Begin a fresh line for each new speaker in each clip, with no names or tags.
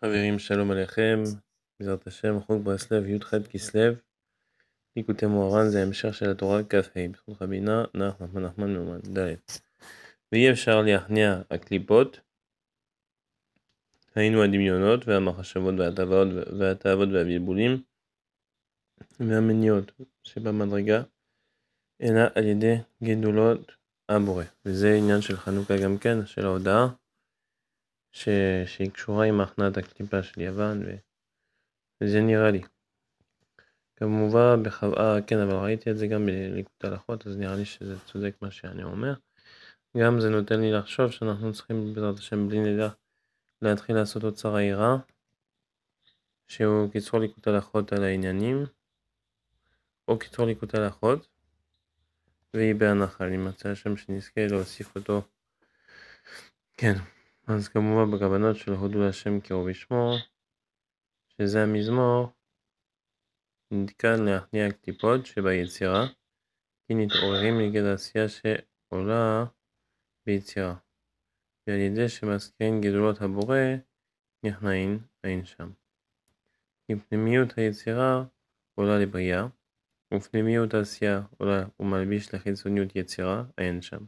חברים, שלום עליכם. בעזרת השם, חוג ברסלב, י"ח כסלו. ליקוטי מוהר"ן זה המשך של התורה כ"ה, בזכות חבינה, נח נחמן נחמן מאומן, ד' ואי אפשר להכניע הקליפות, היינו הדמיונות והמחשבות והתאוות והתאוות והבלבולים והמניות שבמדרגה, אלא על ידי גדולות הבורא. וזה עניין של חנוכה גם כן, של ההודעה. ש... שהיא קשורה עם הכנעת הקליפה של יוון ו... וזה נראה לי. כמובן בחווה, אה, כן אבל ראיתי את זה גם בליקוד הלכות אז נראה לי שזה צודק מה שאני אומר. גם זה נותן לי לחשוב שאנחנו צריכים בעזרת השם בלי נדע להתחיל לעשות אוצר העירה שהוא קיצור ליקוד הלכות על העניינים או קיצור ליקוד הלכות והיא בהנחה אני מציע שם שנזכה להוסיף אותו כן אז כמובן בכוונות של הודו להשם קראו בשמו, שזה המזמור, נתקן להכניע קטיפות שביצירה, כי נתעוררים נגד העשייה שעולה ביצירה, ועל ידי שמזכירים גדולות הבורא, נכנעים אין שם. כי פנימיות היצירה עולה לבריאה, ופנימיות העשייה עולה ומלביש לחיצוניות יצירה, אין שם.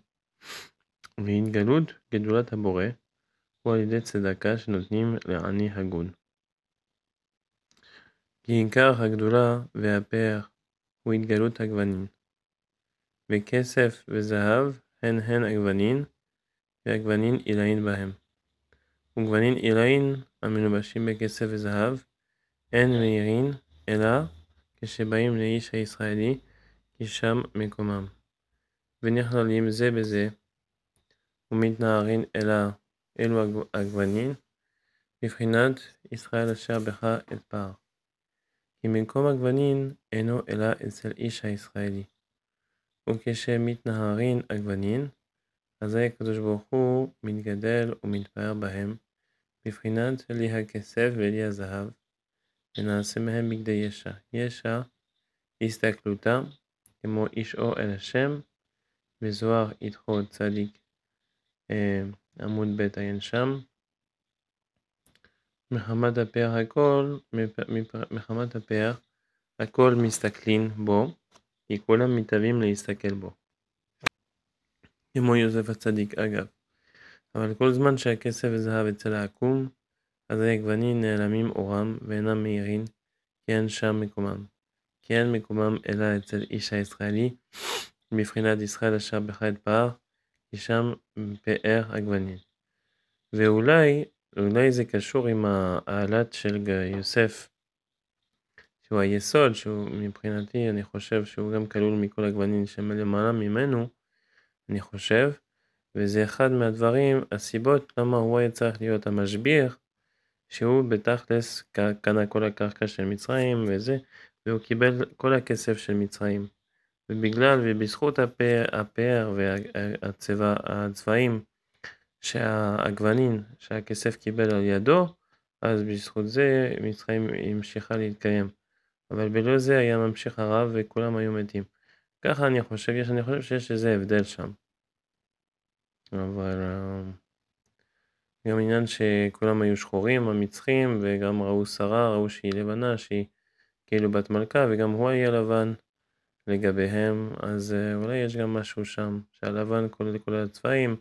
והתגלות גדולת הבורא, על ידי צדקה שנותנים לעני הגון. כי עיקר הגדולה והפאר הוא התגלות הגוונים. וכסף וזהב הן הן הגוונים, והגוונים עילאין בהם. וגוונים עילאין המלובשים בכסף וזהב, אין מאירין, אלא כשבאים לאיש הישראלי, כי שם מקומם. ונכללים זה בזה, ומתנערין אלא אלו הגוונים בבחינת ישראל אשר בך פר. כי מקום הגוונים אינו אלא אצל איש הישראלי. וכשמתנהרין הגוונים, אזי הקדוש ברוך הוא מתגדל ומתפאר בהם, בבחינת לי הכסף ולי הזהב, ונעשה מהם בגדי ישע. ישע, הסתכלותם, כמו איש אור אל השם, וזוהר ידחו צדיק. אה, עמוד ב' עיין שם. מחמת הפר הכל, מחמת הפר הכל מסתכלים בו, כי כולם מתאבים להסתכל בו. כמו יוסף הצדיק אגב. אבל כל זמן שהכסף וזהב אצל העקום, אז היגבנים נעלמים אורם ואינם מאירים, כי אין שם מקומם. כי אין מקומם אלא אצל איש הישראלי, מבחינת ישראל אשר בחי את פער, יש שם פאר עגבנין. ואולי, אולי זה קשור עם העלת של יוסף, שהוא היסוד, שהוא מבחינתי, אני חושב שהוא גם כלול מכל עגבנין שמלמעלה ממנו, אני חושב, וזה אחד מהדברים, הסיבות למה הוא היה צריך להיות המשביר, שהוא בתכלס קנה כל הקרקע של מצרים וזה, והוא קיבל כל הכסף של מצרים. ובגלל ובזכות הפאר הפאר והצבע, הצבעים שהעגבנין שהכסף קיבל על ידו, אז בזכות זה מצרים המשיכה להתקיים. אבל בלא זה היה ממשיך הרב וכולם היו מתים. ככה אני חושב, יש, אני חושב שיש איזה הבדל שם. אבל אה, גם עניין שכולם היו שחורים, המצחים, וגם ראו שרה, ראו שהיא לבנה, שהיא כאילו בת מלכה, וגם הוא היה לבן. לגביהם, אז אה, אולי יש גם משהו שם, שהלבן כולל כל הצבעים,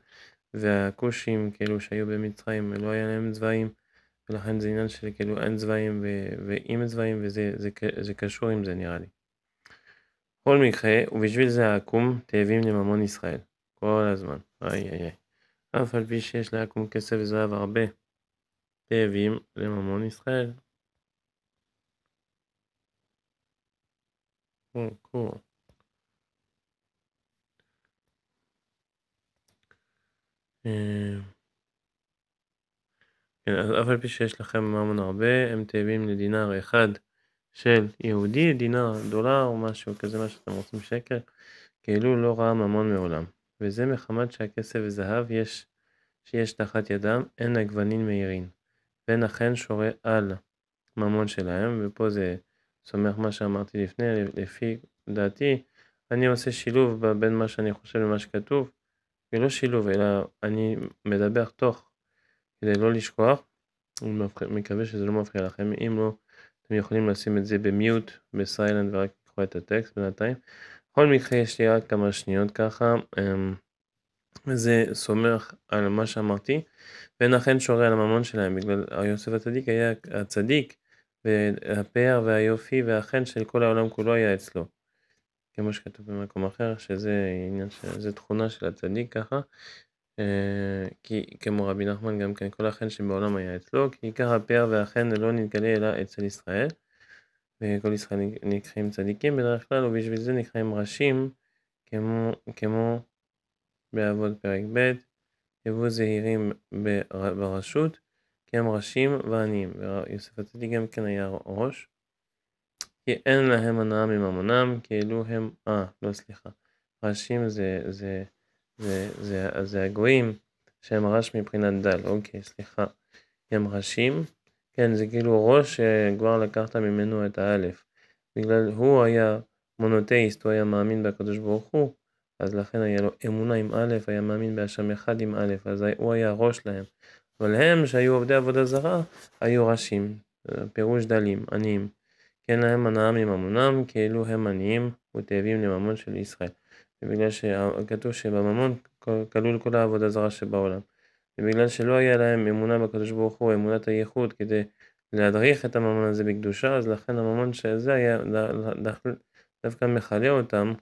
והכושים, כאילו, שהיו במצרים, לא היה להם צבעים, ולכן זה עניין של כאילו אין צבעים ועם צבעים, וזה זה, זה קשור עם זה נראה לי. כל מקרה, ובשביל זה העקום תאבים לממון ישראל, כל הזמן, איי איי איי. אף על פי שיש לעקום כסף וזהב הרבה, תאבים לממון ישראל, Cool, cool. אה, כן, אז אף על פי שיש לכם ממון הרבה, הם תאבים לדינר אחד של יהודי, דינר דולר או משהו כזה, מה שאתם רוצים שקל, כאילו לא ראה ממון מעולם. וזה מחמת שהכסף וזהב יש, שיש תחת ידם, אין הגוונים מהירין, ואין אכן שורה על ממון שלהם, ופה זה סומך מה שאמרתי לפני, לפי דעתי, אני עושה שילוב בין מה שאני חושב למה שכתוב, ולא שילוב, אלא אני מדבר תוך כדי לא לשכוח, אני מקווה שזה לא מפריע לכם, אם לא, אתם יכולים לשים את זה במיוט, בסיילנט, ורק לקרוא את הטקסט בינתיים. בכל מקרה יש לי רק כמה שניות ככה, אמ, וזה סומך על מה שאמרתי, ונכן שורה על הממון שלהם, בגלל יוסף הצדיק היה הצדיק. והפאר והיופי והחן של כל העולם כולו היה אצלו. כמו שכתוב במקום אחר, שזה עניין, שזה תכונה של הצדיק ככה. אה, כי כמו רבי נחמן גם כן, כל החן שבעולם היה אצלו, כי עיקר הפאר והחן לא נתגלה אלא אצל ישראל. וכל ישראל נקראים צדיקים בדרך כלל, ובשביל זה נקראים ראשים, כמו, כמו בעבוד פרק ב', יבוא זהירים ברשות, כי הם ראשים ועניים, ויוסף עתידי גם כן היה ראש, כי אין להם הנאה מממונם, כאילו הם, אה, לא סליחה, ראשים זה, זה, זה, זה, זה, זה הגויים שהם רש מבחינת דל, אוקיי, סליחה, הם ראשים, כן, זה כאילו ראש שכבר לקחת ממנו את האלף, בגלל הוא היה מונותאיסט, הוא היה מאמין בקדוש ברוך הוא, אז לכן היה לו אמונה עם א', היה מאמין בהשם אחד עם א', אז הוא היה ראש להם. אבל הם שהיו עובדי עבודה זרה, היו רשים, אה, פירוש דלים, עניים. כן להם הנאה מממונם, כאילו הם עניים ותאבים לממון של ישראל. ובגלל שכתוב שבממון כלול כל העבודה זרה שבעולם. ובגלל שלא היה להם אמונה בקדוש ברוך הוא, אמונת הייחוד, כדי להדריך את הממון הזה בקדושה, אז לכן הממון שזה היה דווקא מכלה אותם,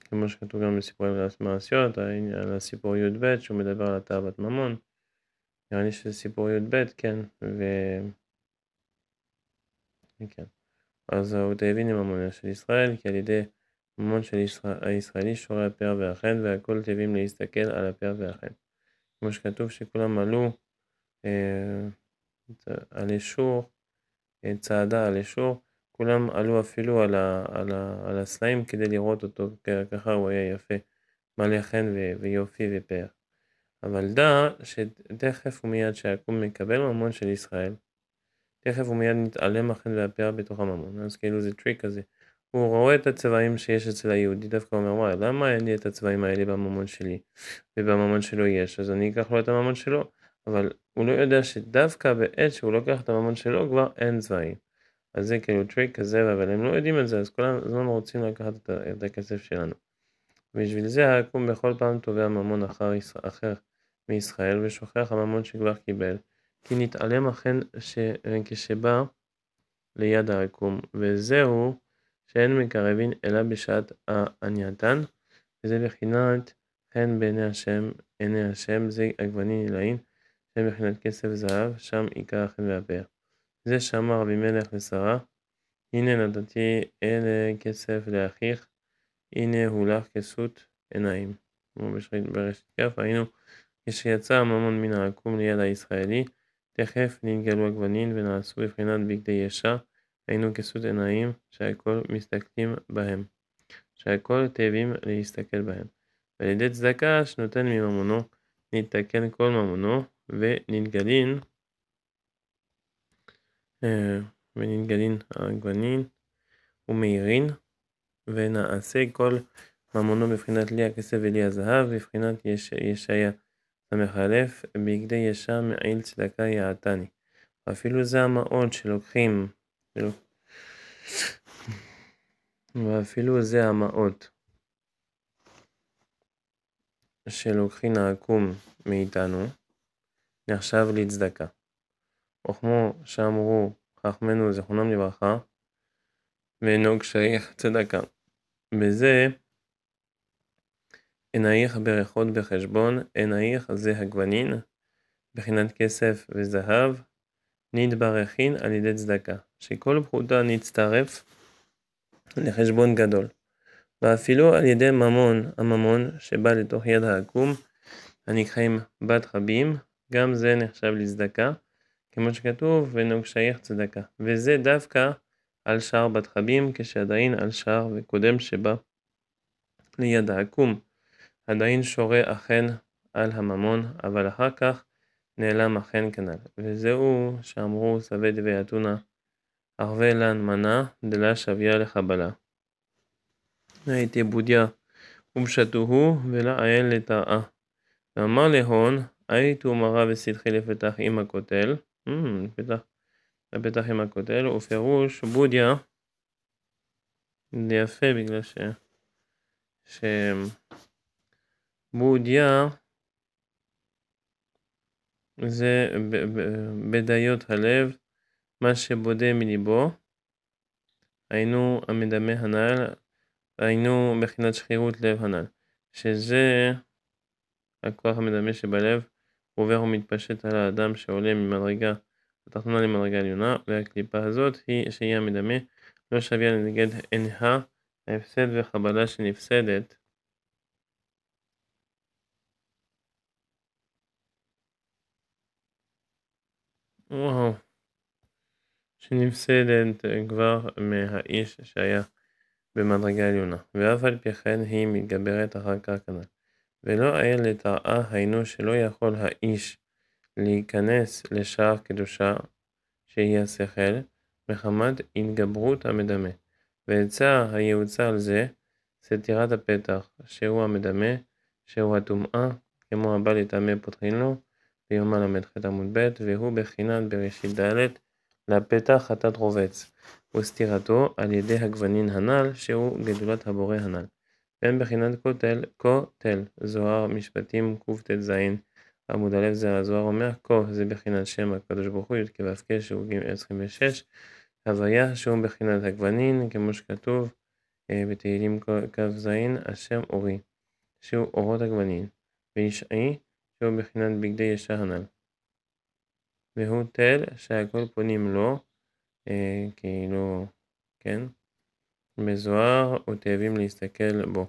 כמו שכתוב גם בסיפורי מעשיות, על הסיפור י"ב, שהוא מדבר על התאוות ממון. נראה לי שזה סיפור י"ב, כן, ו... כן. אז הוא תבין עם המונה של ישראל, כי על ידי המון של ישראל, הישראלי שורי הפר והחן, והכל תבין להסתכל על הפר והחן. כמו שכתוב שכולם עלו אה, על אישור, אה, צעדה על אישור, כולם עלו אפילו על, ה, על, ה, על הסלעים כדי לראות אותו, ככה הוא היה יפה, מלא חן ויופי ופר. אבל דע שתכף ומיד שיקום מקבל ממון של ישראל, תכף ומיד נתעלם החן והפאה בתוך הממון. אז כאילו זה טריק כזה. הוא רואה את הצבעים שיש אצל היהודי, דווקא אומר, וואי, למה אין לי את הצבעים האלה בממון שלי? ובממון שלו יש, אז אני אקח לו את הממון שלו. אבל הוא לא יודע שדווקא בעת שהוא לוקח את הממון שלו כבר אין צבעים. אז זה כאילו טריק כזה, אבל הם לא יודעים את זה, אז כל הזמן רוצים לקחת את, הכסף שלנו. בשביל זה העקום בכל פעם תובע ממון אחר, אחר מישראל ושוכח הממון שכבר קיבל, כי נתעלם אכן ש... כשבא ליד העקום, וזהו שאין מקרבין אלא בשעת הענייתן, וזה בחינת חן בעיני השם, עיני השם, זה עגבני נילאין, זה בחינת כסף זהב, שם עיקר החן והפאה. זה שאמר רבי מלך לשרה, הנה נתתי אלה כסף לאחיך, הנה הוא לך כסות עיניים. כמו בשרית ברשת כף, היינו כשיצא הממון מן העקום ליד הישראלי, תכף נתגלו הגוונים ונעשו בבחינת בגדי ישע, היינו כסות עיניים, שהכל מסתכלים בהם, שהכל תאבים להסתכל בהם. ועל ידי צדקה שנותן מממונו, נתקן כל ממונו, ונתגלין, אה, ונתגלין הגוונים, ומאירין, ונעשה כל ממונו בבחינת לי הכסף ולי הזהב, בבחינת יש, ישעיה. המחלף בגדי ישר מעיל צדקה יעתני. אפילו זה המעות שלוקחים, ואפילו זה המעות שלוקחים העקום מאיתנו, נחשב לצדקה. וכמו שאמרו חכמנו זכרונם לברכה, ואינו שייך צדקה. בזה עינייך בריחות בחשבון, עינייך זה הגוונים, בחינת כסף וזהב, נתברכין על ידי צדקה, שכל פחותה נצטרף לחשבון גדול. ואפילו על ידי ממון, הממון שבא לתוך יד העקום, הנקראים בת רבים, גם זה נחשב לצדקה, כמו שכתוב, ונוגשייך צדקה. וזה דווקא על שער בת רבים, כשעדיין על שער וקודם שבא ליד העקום. עדיין שורה אכן על הממון, אבל אחר כך נעלם אכן כנ"ל. כן וזהו שאמרו סבי דבי אתונה, ערבה לן מנה, דלה שביה לחבלה. הייתי בודיה, ולה אין לטרעה. ואמר להון, הייתו מרה וסדחי לפתח עם הכותל, לפתח אמ, עם הכותל, ופירוש בודיה, זה יפה בגלל ש... ש... בודיה זה בדיות הלב, מה שבודה מליבו, היינו המדמה הנ"ל, היינו מבחינת שחירות לב הנ"ל, שזה הכוח המדמה שבלב, עובר ומתפשט על האדם שעולה ממדרגה התחתונה למדרגה עליונה, והקליפה הזאת היא שהיא המדמה, לא שווה לנגד עיניה ההפסד וחבלה שנפסדת. וואו, שנפסדת כבר מהאיש שהיה במדרגה עליונה, ואף על פי כן היא מתגברת אחר כך כנ"ל. ולא היה לטרעה היינו שלא יכול האיש להיכנס לשער קדושה שהיא השכל, מחמת התגברות המדמה. ועצה הייעוצה על זה, סתירת הפתח, שהוא המדמה, שהוא הטומאה, כמו הבא לטמא פותחים לו, ביומא ל"ח עמוד ב' והוא בחינת בראשית ד' לפתח חטאת רובץ וסתירתו על ידי הגוונין הנ"ל שהוא גדולת הבורא הנ"ל. בין בחינת כותל, כותל, זוהר משפטים קט"ז עמוד א' זה הזוהר אומר כה זה בחינת שם הקדוש ברוך הוא י"ק ו"ק שהוא שהורגים 26 הוויה שהוא בחינת הגוונין כמו שכתוב אה, בתהילים כ"ז השם אורי שהוא אורות הגוונין וישעי שהוא בחינת בגדי ישר הנ"ל. והוא תל שהכל פונים לו, אה, כאילו, כן, מזוהר ותאבים להסתכל בו.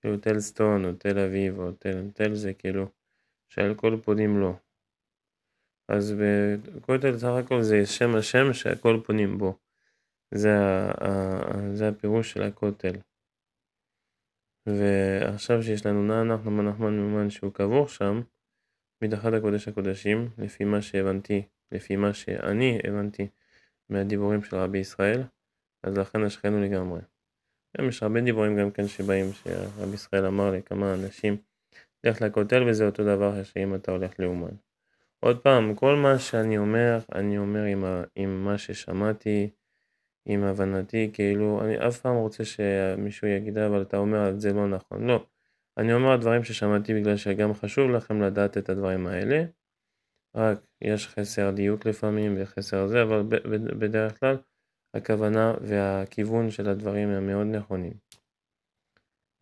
כאילו תל סטון או תל אביב או תל, תל זה כאילו, שעל כל פונים לו. אז בכותל סך הכל זה שם השם שהכל פונים בו. זה, זה הפירוש של הכותל. ועכשיו שיש לנו נענח נחמן נחמן ממן שהוא קבור שם, מתחת הקודש הקודשים, לפי מה שהבנתי, לפי מה שאני הבנתי מהדיבורים של רבי ישראל, אז לכן השכן הוא לגמרי. גם יש הרבה דיבורים גם כן שבאים, שרבי ישראל אמר לכמה אנשים, לך לכותל וזה אותו דבר שאם אתה הולך לאומן. עוד פעם, כל מה שאני אומר, אני אומר עם, ה, עם מה ששמעתי, עם הבנתי, כאילו, אני אף פעם רוצה שמישהו יגיד, אבל אתה אומר, זה לא נכון. לא. אני אומר דברים ששמעתי בגלל שגם חשוב לכם לדעת את הדברים האלה. רק יש חסר דיוק לפעמים וחסר זה, אבל בדרך כלל הכוונה והכיוון של הדברים הם מאוד נכונים.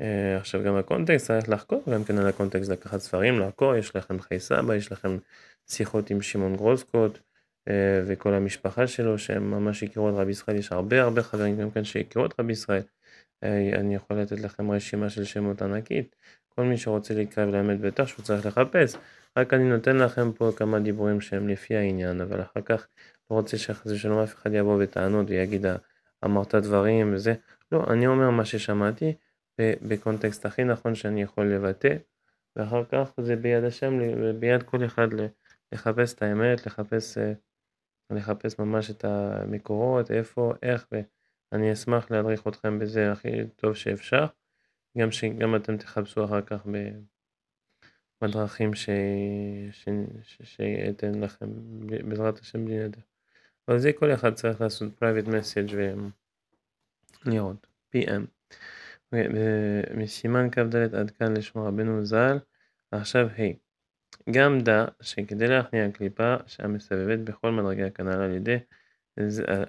אה, עכשיו גם הקונטקסט צריך לחקור, גם כן על הקונטקסט לקחת ספרים, לעקור, יש לכם חי סבא, יש לכם שיחות עם שמעון גרוסקוט אה, וכל המשפחה שלו שהם ממש הכירו את רבי ישראל, יש הרבה הרבה חברים גם כן שהכירו את רבי ישראל. אני יכול לתת לכם רשימה של שמות ענקית, כל מי שרוצה להתקרב לאמת בטח שהוא צריך לחפש, רק אני נותן לכם פה כמה דיבורים שהם לפי העניין, אבל אחר כך לא רוצה שחס ושלום אף אחד יבוא בטענות ויגיד אה, אמרת דברים וזה, לא, אני אומר מה ששמעתי בקונטקסט הכי נכון שאני יכול לבטא, ואחר כך זה ביד השם, ביד כל אחד לחפש את האמת, לחפש, אה, לחפש ממש את המקורות, איפה, איך ו... אני אשמח להדריך אתכם בזה הכי טוב שאפשר, גם שגם אתם תחפשו אחר כך בדרכים שאתן לכם, בעזרת השם בלי נדר. אבל זה כל אחד צריך לעשות private message ולראות, PM. אוקיי, מסימן כ"ד עד כאן לשמור רבנו ז"ל, עכשיו ה' גם דע שכדי להכניע קליפה שהמסתובבת בכל מדרגה כנ"ל על ידי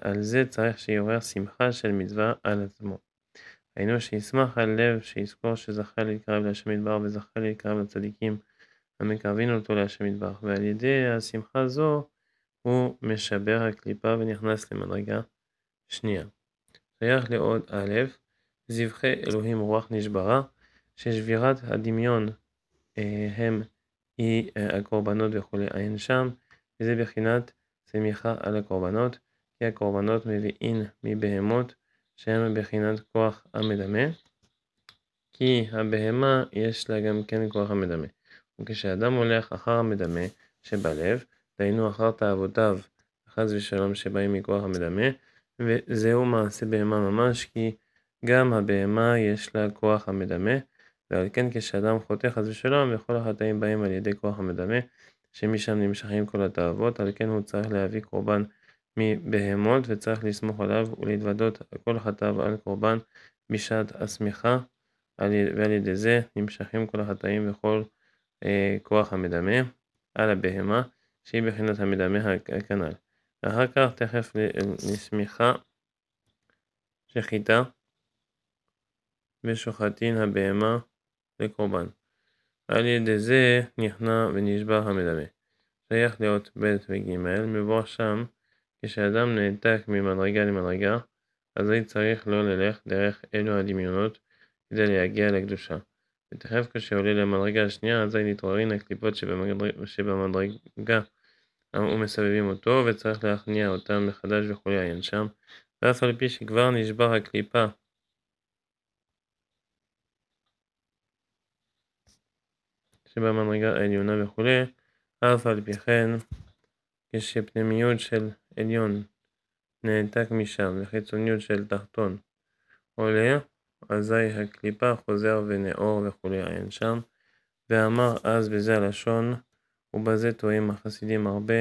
על זה צריך שיעורר שמחה של מצווה על עצמו. היינו שישמח על לב שיזכור שזכה להתקרב להשם יתברך וזכה להתקרב לצדיקים המקרבים אותו להשם יתברך, ועל ידי השמחה זו הוא משבר הקליפה ונכנס למדרגה שנייה. שייך לעוד א', זבחי אלוהים רוח נשברה, ששבירת הדמיון אה, הם היא אה, הקורבנות וכולי, אין שם, וזה בחינת צמיחה על הקורבנות. כי הקורבנות מביאים מבהמות שהן מבחינת כוח המדמה, כי הבהמה יש לה גם כן כוח המדמה. וכשאדם הולך אחר המדמה שבלב, דהיינו אחר תאוותיו, חס ושלום שבאים מכוח המדמה, וזהו מעשה בהמה ממש, כי גם הבהמה יש לה כוח המדמה, ועל כן כשאדם חוטא חס ושלום, וכל החטאים באים על ידי כוח המדמה, שמשם נמשכים כל התאוות, על כן הוא צריך להביא קורבן מבהמות, וצריך לסמוך עליו ולהתוודות כל חטאיו על קורבן בשעת השמיכה, ועל ידי זה נמשכים כל החטאים וכל אה, כוח המדמה על הבהמה, שהיא בחינת המדמה הכנ"ל. ואחר כך תכף לשמיכה שחיטה ושוחטין הבהמה לקורבן. על ידי זה נכנע ונשבר המדמה. שייך לאות ב' וג', מבוא שם כשאדם נעתק ממדרגה למדרגה, אזי צריך לא ללך דרך אלו הדמיונות כדי להגיע לקדושה. ותכף כשעולה למדרגה השנייה, אזי נתעוררין הקליפות שבמדרג... שבמדרגה אה, ומסבבים אותו, וצריך להכניע אותם מחדש וכולי עין שם. ואף על פי שכבר נשבר הקליפה שבמדרגה העליונה וכולי, אף על פי כן כשפנימיות של עליון נעתק משם לחיצוניות של תחתון עולה, אזי הקליפה חוזר ונאור וכולי עין שם, ואמר אז בזה הלשון, ובזה טועים החסידים הרבה,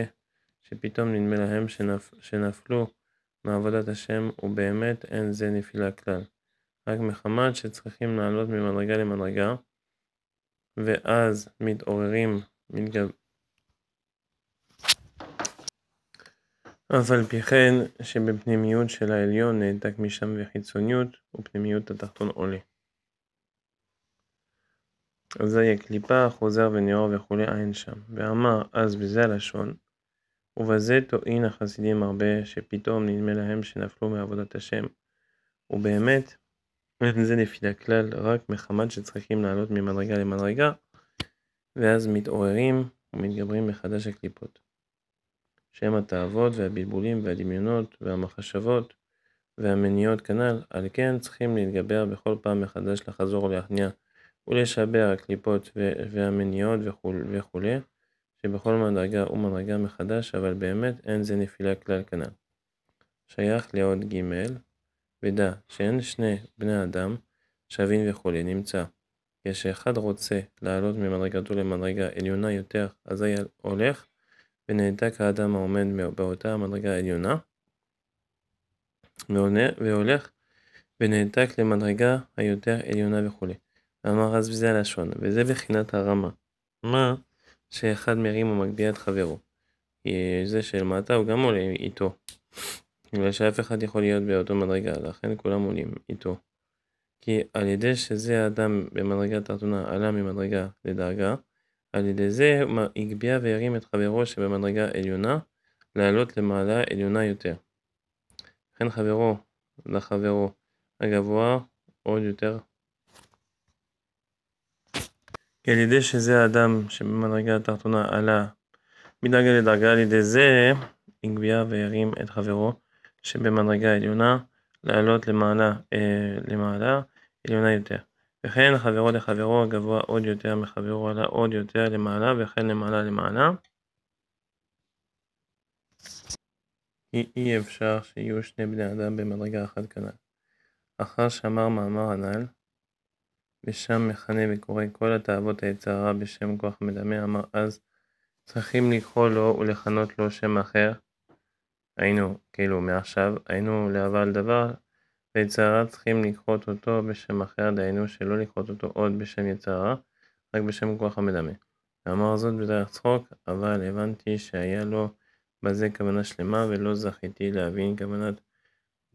שפתאום נדמה להם שנפ... שנפלו מעבודת השם, ובאמת אין זה נפילה כלל. רק מחמת שצריכים לעלות ממדרגה למדרגה, ואז מתעוררים, מתגב... אף על פי כן שבפנימיות של העליון נעתק משם וחיצוניות, ופנימיות התחתון עולה. אזי הקליפה חוזר ונאור וכולי אין שם, ואמר אז בזה הלשון, ובזה טועין החסידים הרבה, שפתאום נדמה להם שנפלו מעבודת השם. ובאמת, אין זה לפי הכלל רק מחמת שצריכים לעלות ממדרגה למדרגה, ואז מתעוררים ומתגברים מחדש הקליפות. שהם התאוות והבלבולים והדמיונות והמחשבות והמניעות כנ"ל, על כן צריכים להתגבר בכל פעם מחדש לחזור ולהכניע ולשבר הקליפות והמניעות וכולי, שבכל מדרגה ומדרגה מחדש, אבל באמת אין זה נפילה כלל כנ"ל. שייך לאות ג' ודע שאין שני בני אדם שווים וכולי נמצא. כשאחד רוצה לעלות ממדרגתו למדרגה עליונה יותר, אזי הולך ונעתק האדם העומד באותה המדרגה העליונה, והולך ונעתק למדרגה היותר עליונה וכולי. אמר אז וזה הלשון, וזה בחינת הרמה. מה שאחד מרים ומגביה את חברו. זה שלמטה הוא גם עולה איתו. בגלל שאף אחד יכול להיות באותו מדרגה, לכן כולם עולים איתו. כי על ידי שזה האדם במדרגת תחתונה עלה ממדרגה לדרגה, על ידי זה יגביה והרים את חברו שבמדרגה עליונה, לעלות למעלה עליונה יותר. וכן חברו לחברו הגבוה עוד יותר. כי על ידי שזה האדם שבמדרגה התחתונה עלה מדרגה לדרגה, על ידי זה הגביה והרים את חברו שבמדרגה עליונה, לעלות למעלה, אה, למעלה עליונה יותר. וכן חברו לחברו הגבוה עוד יותר מחברו עלה עוד יותר למעלה וכן למעלה למעלה. כי אי אפשר שיהיו שני בני אדם במדרגה אחת כנ"ל. אחר שאמר מאמר הנ"ל, ושם מכנה וקורא כל התאוות היצרה בשם כוח מדמה, אמר אז צריכים לקרוא לו ולכנות לו שם אחר, היינו כאילו מעכשיו, היינו לעבר דבר ליצרה צריכים לכרות אותו בשם אחר, דהיינו שלא לכרות אותו עוד בשם יצרה, רק בשם כוח המדמה. ואמר זאת בדרך צחוק, אבל הבנתי שהיה לו בזה כוונה שלמה, ולא זכיתי להבין כוונת,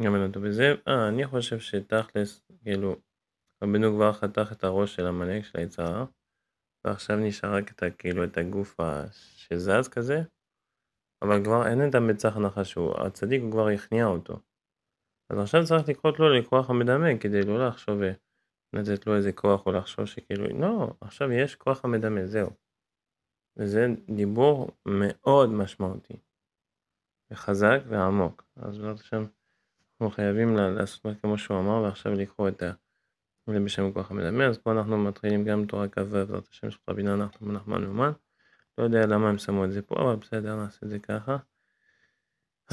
כוונתו בזה. אה, אני חושב שתכלס, כאילו, רבנו כבר חתך את הראש של עמלק של היצרה, ועכשיו נשאר רק את, כאילו, את הגוף שזז כזה, אבל כבר אין את המצח נחש, הצדיק הוא כבר הכניע אותו. אז עכשיו צריך לקרות לו לכוח המדמה כדי לא לחשוב אה, לתת לו איזה כוח או לחשוב שכאילו לא עכשיו יש כוח המדמה זהו. וזה דיבור מאוד משמעותי וחזק ועמוק אז בעזרת השם אנחנו חייבים לעשות מה כמו שהוא אמר ועכשיו לקרוא את ה... זה בשם כוח המדמה אז פה אנחנו מתחילים גם תורה כ"ו בעזרת השם של רבי נחמן נחמן ומן. לא יודע למה הם שמו את זה פה אבל בסדר נעשה את זה ככה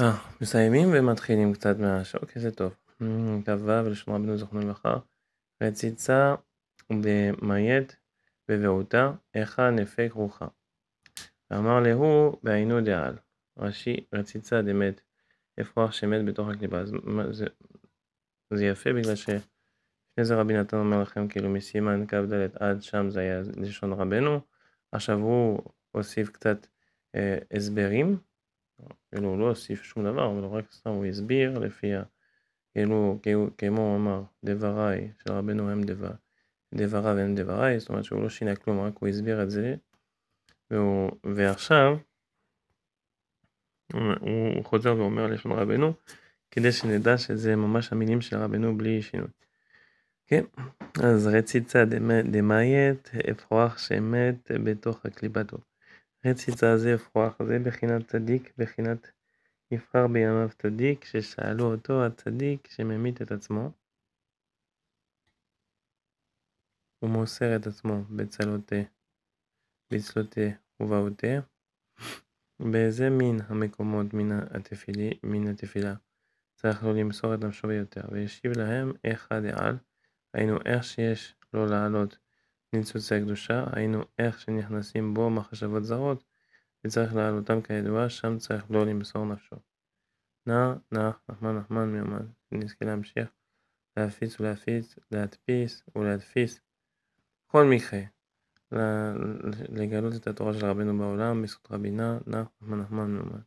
אה, מסיימים ומתחילים קצת מהשעה, אוקיי, זה טוב. Mm, כ"ו ולשמוע בנו זכרנו לברכה, רציצה דמייט בבעוטה, איכה נפק רוחה. ואמר להו, בעיינו דעל. ראשי, רציצה דמת, איפה רוח שמת בתוך הקליפה. אז מה, זה, זה יפה בגלל שלפני זה רבי נתן אומר לכם, כאילו מסימן כ"ד עד שם זה היה לשון רבנו, עכשיו הוא הוסיף קצת אה, הסברים. כאילו הוא לא הוסיף שום דבר, אבל רק סתם הוא הסביר לפי ה... כאילו, כאילו כמו הוא אמר, דבריי, של רבנו הם דבר, דבריו הם דבריי, זאת אומרת שהוא לא שינה כלום, רק הוא הסביר את זה, והוא, ועכשיו, הוא חוזר ואומר לשון רבנו, כדי שנדע שזה ממש המילים של רבנו בלי שינוי. כן, אז רציצה דמיית, אפרוח שמת בתוך הקליפתו. חץ יצא זה יפרוח זה בחינת צדיק, בחינת נבחר בימיו צדיק, ששאלו אותו הצדיק שממית את עצמו ומוסר את עצמו בצלותי, בצלותי ובאותי. באיזה מין המקומות מן, התפילי, מן התפילה צריך לו למסור את נפשו ביותר, וישיב להם איך הדעל, היינו איך שיש לו לעלות ניצוצי הקדושה, היינו איך שנכנסים בו מחשבות זרות, וצריך להעלותם כידוע, שם צריך לא למסור נפשו. נא נא, נחמן נחמן מיומן, שנזכה להמשיך להפיץ ולהפיץ, להדפיס ולהדפיס. כל מקרה, לגלות את התורה של רבנו בעולם, בזכות רבינה, נא נחמן נחמן מיומן.